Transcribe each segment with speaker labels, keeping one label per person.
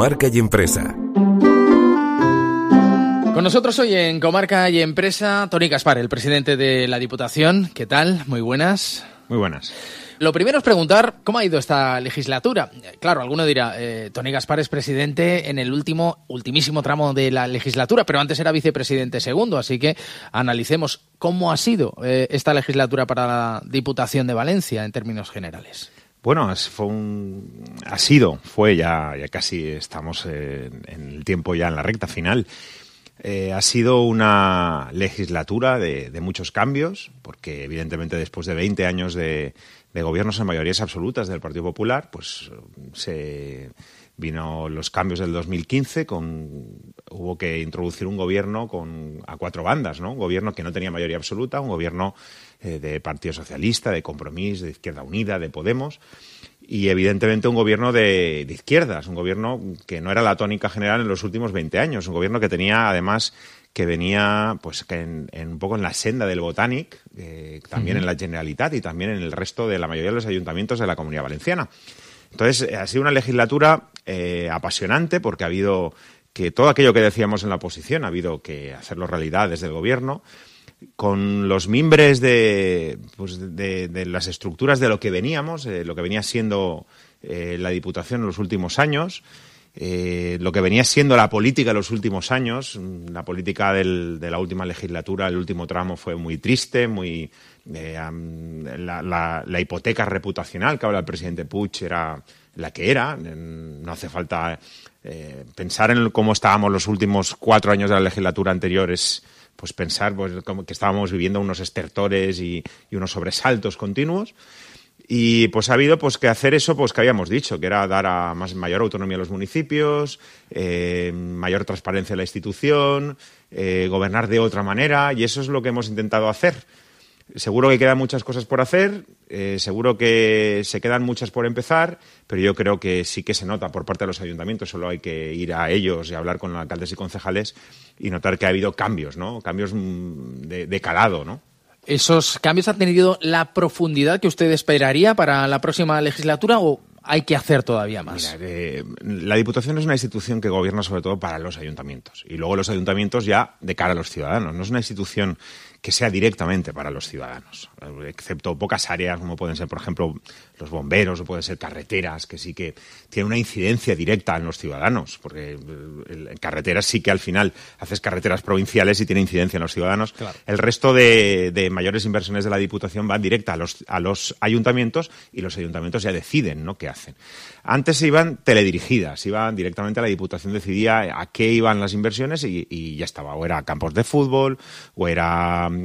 Speaker 1: Comarca y Empresa.
Speaker 2: Con nosotros hoy en Comarca y Empresa, Tony Gaspar, el presidente de la Diputación. ¿Qué tal? Muy buenas. Muy buenas. Lo primero es preguntar cómo ha ido esta legislatura. Claro, alguno dirá, Toni eh, Tony Gaspar es presidente en el último, ultimísimo tramo de la legislatura, pero antes era vicepresidente segundo, así que analicemos cómo ha sido eh, esta legislatura para la Diputación de Valencia en términos generales.
Speaker 1: Bueno, fue un, ha sido, fue ya, ya casi estamos en, el tiempo ya en la recta final. Eh, ha sido una legislatura de, muchos cambios, porque evidentemente después de 20 años de gobiernos en mayorías absolutas del Partido Popular, pues se Vino los cambios del 2015, con, hubo que introducir un gobierno con, a cuatro bandas, ¿no? Un gobierno que no tenía mayoría absoluta, un gobierno eh, de Partido Socialista, de Compromís, de Izquierda Unida, de Podemos, y evidentemente un gobierno de, izquierdas, un gobierno que no era la tónica general en los últimos 20 años, un gobierno que tenía además que venía pues en, un poco en la senda del botánic, eh, también en la Generalitat y también en el resto de la mayoría de los ayuntamientos de la Comunidad Valenciana. Entonces, eh, ha sido una legislatura eh, apasionante porque ha habido que todo aquello que decíamos en la oposición ha habido que hacerlo realidad desde el gobierno con los mimbres de, pues, las estructuras de lo que veníamos, eh, lo que venía siendo la Diputación en los últimos años, lo que venía siendo la política en los últimos años, mm, la política de la última legislatura, el último tramo fue muy triste, muy la, hipoteca reputacional que habla el presidente Puig era la que era. No hace falta eh, pensar en cómo estábamos los últimos cuatro años de la legislatura anterior. Es, pues pensar pues, como que estábamos viviendo unos estertores y, unos sobresaltos continuos. Y pues ha habido pues que hacer eso pues que habíamos dicho, que era dar a más mayor autonomía a los municipios, eh, mayor transparencia a la institución, eh, gobernar de otra manera, y eso es lo que hemos intentado hacer. Seguro que quedan muchas cosas por hacer, eh, seguro que se quedan muchas por empezar, pero yo creo que sí que se nota por parte de los ayuntamientos, solo hay que ir a ellos y hablar con alcaldes y concejales y notar que ha habido cambios, ¿no? Cambios mm, de, calado, ¿no?
Speaker 2: ¿Esos cambios han tenido la profundidad que usted esperaría para la próxima legislatura o hay que hacer
Speaker 1: todavía más? Eh, la Diputación es una institución que gobierna sobre todo para los ayuntamientos y luego los ayuntamientos ya de cara a los ciudadanos. No es una institución que sea directamente para los ciudadanos, excepto pocas áreas como pueden ser, por ejemplo, los bomberos o puede ser carreteras, que sí que tiene una incidencia directa en los ciudadanos, porque eh, en carreteras sí que al final haces carreteras provinciales y tiene incidencia en los ciudadanos. El resto de, mayores inversiones de la Diputación van directa a los, ayuntamientos y los ayuntamientos ya deciden ¿no? qué hacen. Antes se iban teledirigidas, iban directamente a la Diputación, decidía a qué iban las inversiones y, ya estaba, o era campos de fútbol, o era... Mm,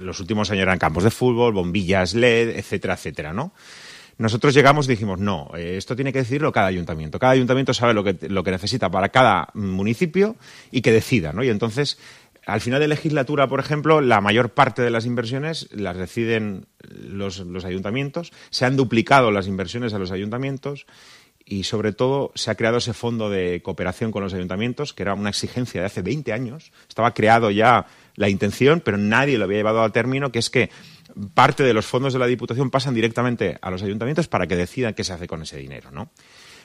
Speaker 1: los últimos años eran campos de fútbol, bombillas LED, etcétera, etcétera. ¿no? Nosotros llegamos y dijimos, no, eh, esto tiene que decidirlo cada ayuntamiento. Cada ayuntamiento sabe lo que, necesita para cada municipio y que decida, Y entonces al final de legislatura, por ejemplo, la mayor parte de las inversiones las deciden los, los, ayuntamientos, se han duplicado las inversiones a los ayuntamientos y, sobre todo, se ha creado ese fondo de cooperación con los ayuntamientos, que era una exigencia de hace 20 años. Estaba creado ya la intención, pero nadie lo había llevado a término, que es que parte de los fondos de la Diputación pasan directamente a los ayuntamientos para que decidan qué se hace con ese dinero, ¿no?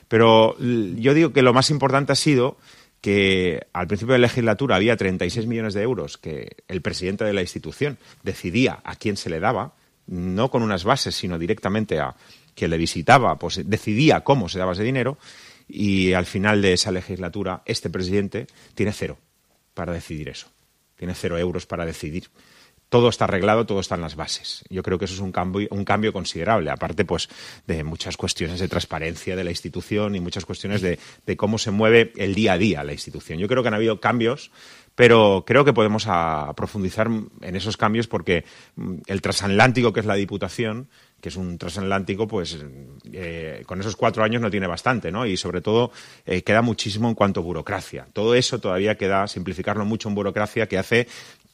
Speaker 1: Pero yo digo que lo más importante ha sido que al principio de la legislatura había 36 millones de euros que el presidente de la institución decidía a quién se le daba, no con unas bases, sino directamente a quien le visitaba, pues decidía cómo se daba ese dinero y al final de esa legislatura este presidente tiene cero para decidir eso, tiene cero euros para decidir todo está arreglado, todo está en las bases. Yo creo que eso es un cambio, considerable, aparte pues de muchas cuestiones de transparencia de la institución y muchas cuestiones de, cómo se mueve el día a día la institución. Yo creo que han habido cambios pero creo que podemos profundizar en esos cambios porque mm, el transatlántico que es la Diputación, que es un transatlántico, pues eh, con esos cuatro años no tiene bastante, ¿no? Y sobre todo eh, queda muchísimo en cuanto a burocracia. Todo eso todavía queda simplificarlo mucho en burocracia que hace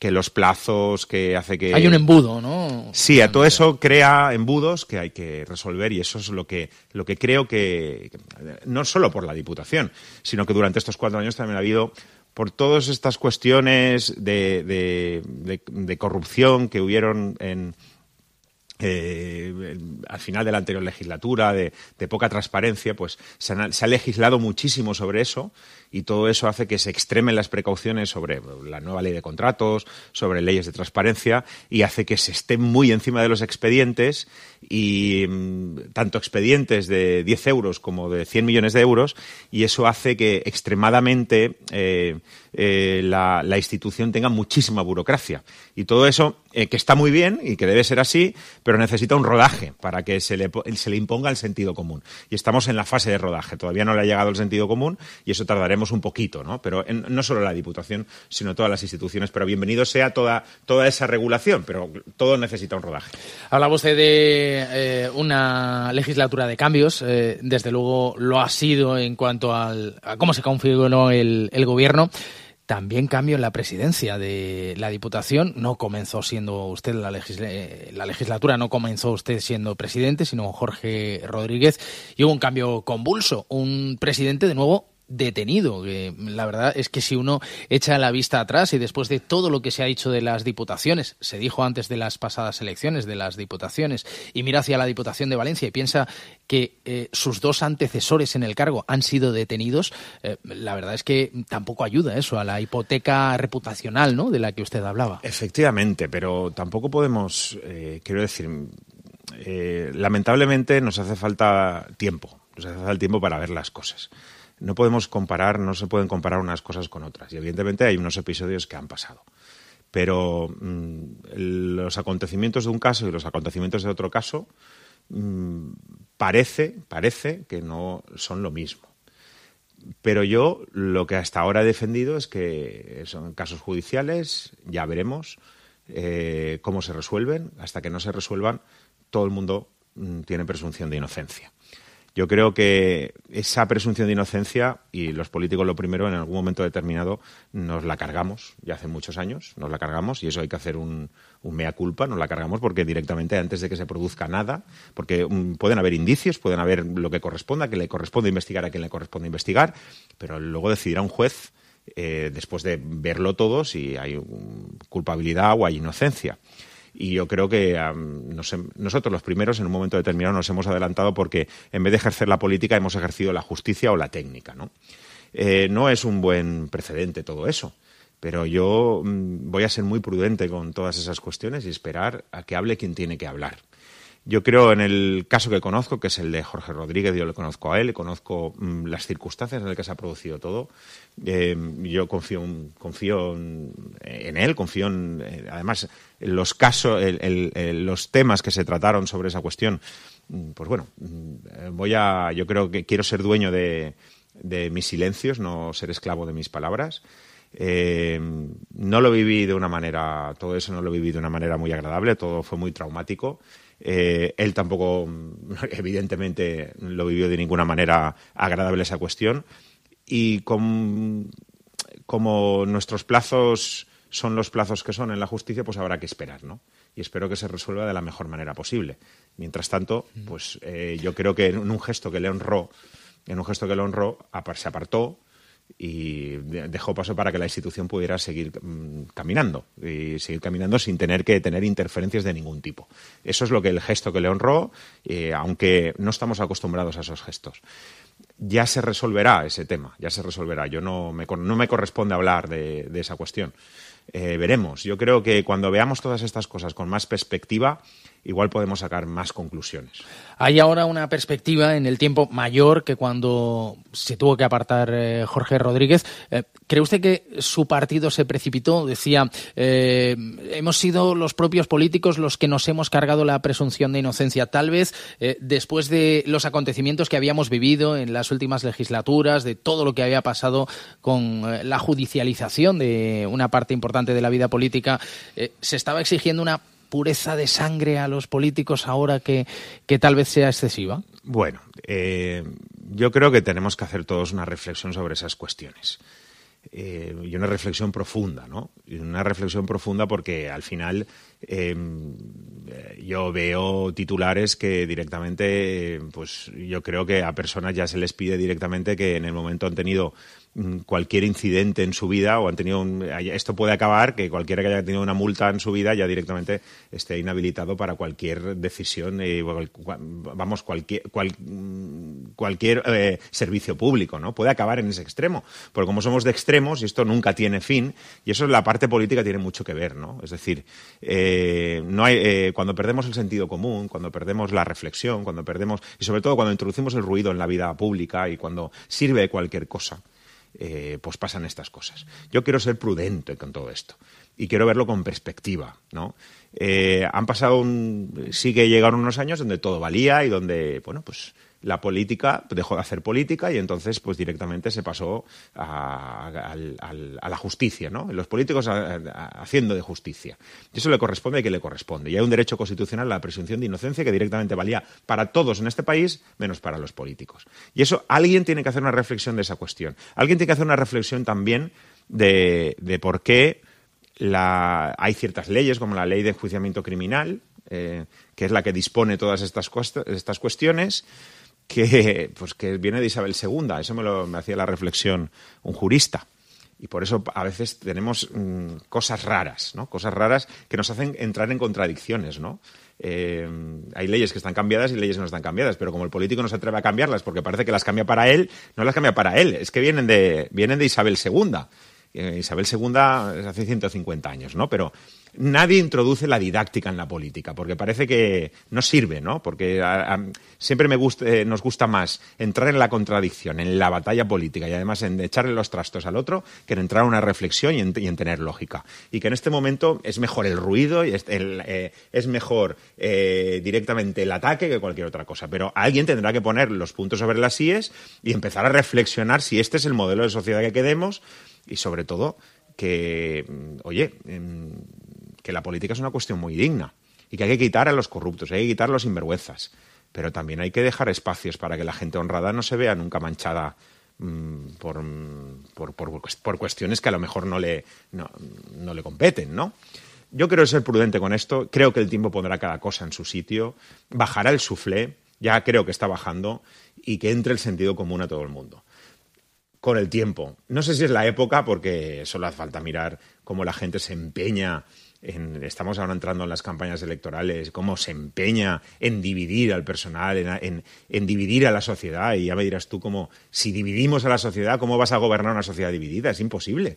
Speaker 1: que los plazos, que hace que... Hay un
Speaker 2: embudo, ¿no?
Speaker 1: Sí, a todo eso crea embudos que hay que resolver y eso es lo que, lo que creo que, no solo por la Diputación, sino que durante estos cuatro años también ha habido, por todas estas cuestiones de, corrupción que hubieron en, eh, al final de la anterior legislatura, de, poca transparencia, pues se, ha legislado muchísimo sobre eso y todo eso hace que se extremen las precauciones sobre la nueva ley de contratos, sobre leyes de transparencia y hace que se esté muy encima de los expedientes y mm, tanto expedientes de 10 euros como de 100 millones de euros y eso hace que extremadamente eh, eh, la, institución tenga muchísima burocracia y todo eso eh, que está muy bien y que debe ser así pero necesita un rodaje para que se se le imponga el sentido común y estamos en la fase de rodaje todavía no le ha llegado el sentido común y eso tardaremos un poquito, ¿no? Pero no solo la Diputación, sino todas las instituciones. Pero bienvenido sea toda, toda esa regulación, pero todo necesita un rodaje.
Speaker 2: Hablaba usted de eh, una legislatura de cambios. Eh, desde luego lo ha sido en cuanto a cómo se configuró el, gobierno. También cambio en la presidencia de la Diputación. No comenzó siendo usted la, la, legislatura, no comenzó usted siendo presidente, sino Jorge Rodríguez. Y hubo un cambio convulso, un presidente de nuevo detenido. la verdad es que si uno echa la vista atrás y después de todo lo que se ha dicho de las diputaciones, se dijo antes de las pasadas elecciones de las diputaciones, y mira hacia la Diputación de Valencia y piensa que eh, sus dos antecesores en el cargo han sido detenidos, eh, la verdad es que tampoco ayuda eso a la hipoteca reputacional ¿no? de la que usted hablaba.
Speaker 1: Efectivamente, pero tampoco podemos, eh, quiero decir, lamentablemente nos hace falta tiempo, nos hace falta tiempo para ver las cosas no podemos comparar, no se pueden comparar unas cosas con otras. Y evidentemente hay unos episodios que han pasado. Pero mm, los acontecimientos de un caso y los acontecimientos de otro caso mm, parece, parece que no son lo mismo. Pero yo lo que hasta ahora he defendido es que son casos judiciales, ya veremos eh, cómo se resuelven. Hasta que no se resuelvan, todo el mundo mm, tiene presunción de inocencia. Yo creo que esa presunción de inocencia, y los políticos lo primero, en algún momento determinado nos la cargamos, ya hace muchos años, nos la cargamos, y eso hay que hacer un, mea culpa, nos la cargamos porque directamente antes de que se produzca nada, porque mm, pueden haber indicios, pueden haber lo que corresponda, que le corresponde investigar a quien le corresponde investigar, pero luego decidirá un juez, eh, después de verlo todo, si hay mm, culpabilidad o hay inocencia y yo creo que nosotros los primeros en un momento determinado nos hemos adelantado porque en vez de ejercer la política hemos ejercido la justicia o la técnica. No, eh, no es un buen precedente todo eso. Pero yo mm, voy a ser muy prudente con todas esas cuestiones y esperar a que hable quien tiene que hablar. Yo creo en el caso que conozco, que es el de Jorge Rodríguez, yo le conozco a él, conozco mm, las circunstancias en las que se ha producido todo. Eh, yo confío, en, él, confío eh, además, los casos, los temas que se trataron sobre esa cuestión. Mm, pues bueno, mm, voy a, yo creo que quiero ser dueño de, mis silencios, no ser esclavo de mis palabras. Eh, no lo viví de una manera, todo eso no lo viví de una manera muy agradable, todo fue muy traumático. Eh, él tampoco, evidentemente, lo vivió de ninguna manera agradable esa cuestión. Y como nuestros plazos son los plazos que son en la justicia, pues habrá que esperar, ¿no? Y espero que se resuelva de la mejor manera posible. Mientras tanto, pues eh, yo creo que en un gesto que le honró, en un gesto que le honró, se apartó, y dejó paso para que la institución pudiera seguir mm, caminando y seguir caminando sin tener que tener interferencias de ningún tipo. Eso es lo que el gesto que le honró, eh, aunque no estamos acostumbrados a esos gestos. Ya se resolverá ese tema, ya se resolverá. Yo no me, no me corresponde hablar de esa cuestión. Eh, veremos. Yo creo que cuando veamos todas estas cosas con más perspectiva, igual podemos sacar más conclusiones. Hay ahora una perspectiva en el tiempo mayor
Speaker 2: que cuando se tuvo que apartar eh, Jorge Rodríguez. Eh, ¿Cree usted que su partido se precipitó? Decía, hemos sido los propios políticos los que nos hemos cargado la presunción de inocencia. Tal vez después de los acontecimientos que habíamos vivido en las últimas legislaturas, de todo lo que había pasado con la judicialización de una parte importante de la vida política, eh, se estaba exigiendo una pureza de sangre a los políticos ahora que, tal vez sea excesiva?
Speaker 1: Bueno, eh, yo creo que tenemos que hacer todos una reflexión sobre esas cuestiones. Eh, y una reflexión profunda, ¿no? Una reflexión profunda porque al final em, yo veo titulares que directamente, pues yo creo que a personas ya se les pide directamente que en el momento han tenido Mm, cualquier incidente en su vida o han tenido esto puede acabar que cualquiera que haya tenido una multa en su vida ya directamente esté inhabilitado para cualquier decisión eh, vamos cualquier mm, cualquier eh, servicio público no puede acabar en ese extremo porque como somos de extremos y esto nunca tiene fin y eso la parte política tiene mucho que ver no es decir eh, no hay, cuando perdemos el sentido común cuando perdemos la reflexión cuando perdemos y sobre todo cuando introducimos el ruido en la vida pública y cuando sirve cualquier cosa eh, pues pasan estas cosas. Yo quiero ser prudente con todo esto y quiero verlo con perspectiva, ¿no? Eh, han pasado un, sí que llegaron unos años donde todo valía y donde, bueno, pues la política dejó de hacer política y entonces pues directamente se pasó a, la justicia, ¿no? Los políticos haciendo de justicia. Y eso le corresponde y que le corresponde. Y hay un derecho constitucional a la presunción de inocencia que directamente valía para todos en este país, menos para los políticos. Y eso alguien tiene que hacer una reflexión de esa cuestión. Alguien tiene que hacer una reflexión también de, por qué la, hay ciertas leyes, como la ley de enjuiciamiento criminal, eh, que es la que dispone todas estas, estas cuestiones que, pues que viene de Isabel II. Eso me, lo, me hacía la reflexión un jurista. Y por eso a veces tenemos mm, cosas raras, ¿no? Cosas raras que nos hacen entrar en contradicciones, ¿no? Eh, hay leyes que están cambiadas y leyes que no están cambiadas, pero como el político no se atreve a cambiarlas porque parece que las cambia para él, no las cambia para él, es que vienen vienen de Isabel II. Eh, Isabel II hace 150 años, ¿no? Pero nadie introduce la didáctica en la política, porque parece que no sirve, ¿no? Porque siempre me eh, nos gusta más entrar en la contradicción, en la batalla política y además en echarle los trastos al otro que en entrar a una reflexión y en, tener lógica. Y que en este momento es mejor el ruido y es, eh, mejor directamente el ataque que cualquier otra cosa. Pero alguien tendrá que poner los puntos sobre las íes y empezar a reflexionar si este es el modelo de sociedad que queremos y sobre todo que, mm, oye, em, que la política es una cuestión muy digna y que hay que quitar a los corruptos, hay que quitar a los sinvergüenzas, pero también hay que dejar espacios para que la gente honrada no se vea nunca manchada mm, mm, por, por, por, cuestiones que a lo mejor no le, no, le competen, ¿no? Yo creo ser prudente con esto, creo que el tiempo pondrá cada cosa en su sitio, bajará el suflé, ya creo que está bajando, y que entre el sentido común a todo el mundo con el tiempo. No sé si es la época, porque solo hace falta mirar cómo la gente se empeña. estamos ahora entrando en las campañas electorales, cómo se empeña en dividir al personal, en, dividir a la sociedad. Y ya me dirás tú cómo, si dividimos a la sociedad, ¿cómo vas a gobernar una sociedad dividida? Es imposible.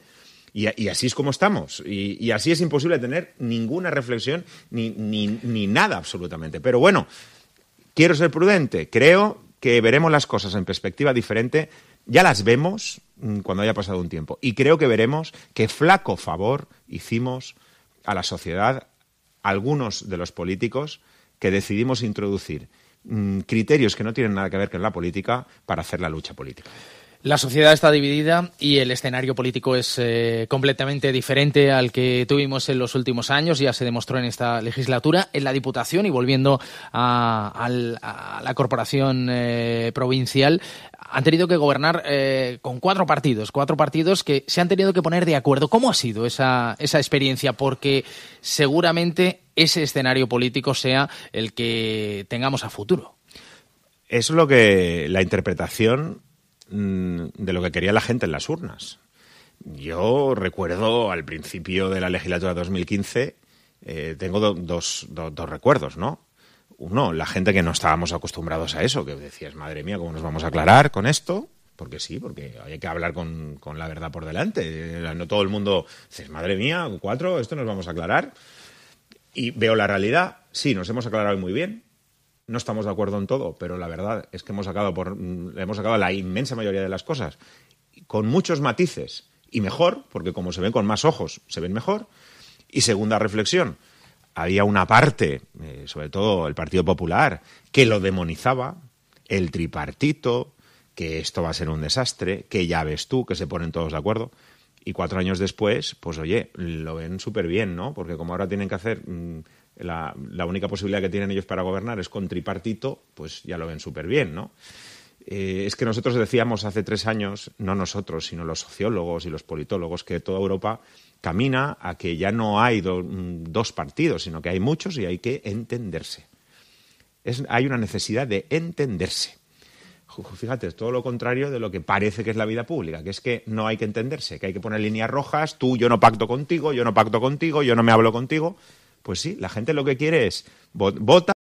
Speaker 1: Y, así es como estamos. Y, así es imposible tener ninguna reflexión ni nada absolutamente. Pero bueno, quiero ser prudente. Creo que veremos las cosas en perspectiva diferente ya las vemos mm, cuando haya pasado un tiempo. Y creo que veremos qué flaco favor hicimos a la sociedad algunos de los políticos que decidimos introducir mm, criterios que no tienen nada que ver con la política para hacer la lucha política.
Speaker 2: La sociedad está dividida y el escenario político es eh, completamente diferente al que tuvimos en los últimos años. Ya se demostró en esta legislatura, en la Diputación y volviendo a, la Corporación eh, Provincial. Han tenido que gobernar eh, con cuatro partidos, cuatro partidos que se han tenido que poner de acuerdo. ¿Cómo ha sido esa, esa experiencia? Porque seguramente ese escenario político sea el que tengamos a futuro.
Speaker 1: Es lo que la interpretación Mm, de lo que quería la gente en las urnas. Yo recuerdo al principio de la legislatura 2015, eh, tengo dos, dos recuerdos, ¿no? Uno, la gente que no estábamos acostumbrados a eso, que decías, madre mía, ¿cómo nos vamos a aclarar con esto? porque sí, porque hay que hablar con, con, la verdad por delante. Eh, no todo el mundo dices, madre mía, cuatro, esto nos vamos a aclarar. Y veo la realidad, sí, nos hemos aclarado muy bien, no estamos de acuerdo en todo, pero la verdad es que hemos sacado, por, mm, hemos sacado la inmensa mayoría de las cosas, con muchos matices y mejor, porque como se ven con más ojos, se ven mejor. Y segunda reflexión, había una parte, eh, sobre todo el Partido Popular, que lo demonizaba, el tripartito, que esto va a ser un desastre, que ya ves tú, que se ponen todos de acuerdo. Y cuatro años después, pues oye, lo ven súper bien, ¿no? Porque como ahora tienen que hacer mm, la, única posibilidad que tienen ellos para gobernar es con tripartito, pues ya lo ven súper bien, ¿no? Eh, es que nosotros decíamos hace tres años, no nosotros, sino los sociólogos y los politólogos, que toda Europa camina a que ya no hay mm, dos partidos, sino que hay muchos y hay que entenderse. hay una necesidad de entenderse. Fíjate, es todo lo contrario de lo que parece que es la vida pública, que es que no hay que entenderse, que hay que poner líneas rojas, tú, yo no pacto contigo, yo no pacto contigo, yo no me hablo contigo. Pues sí, la gente lo que quiere es vota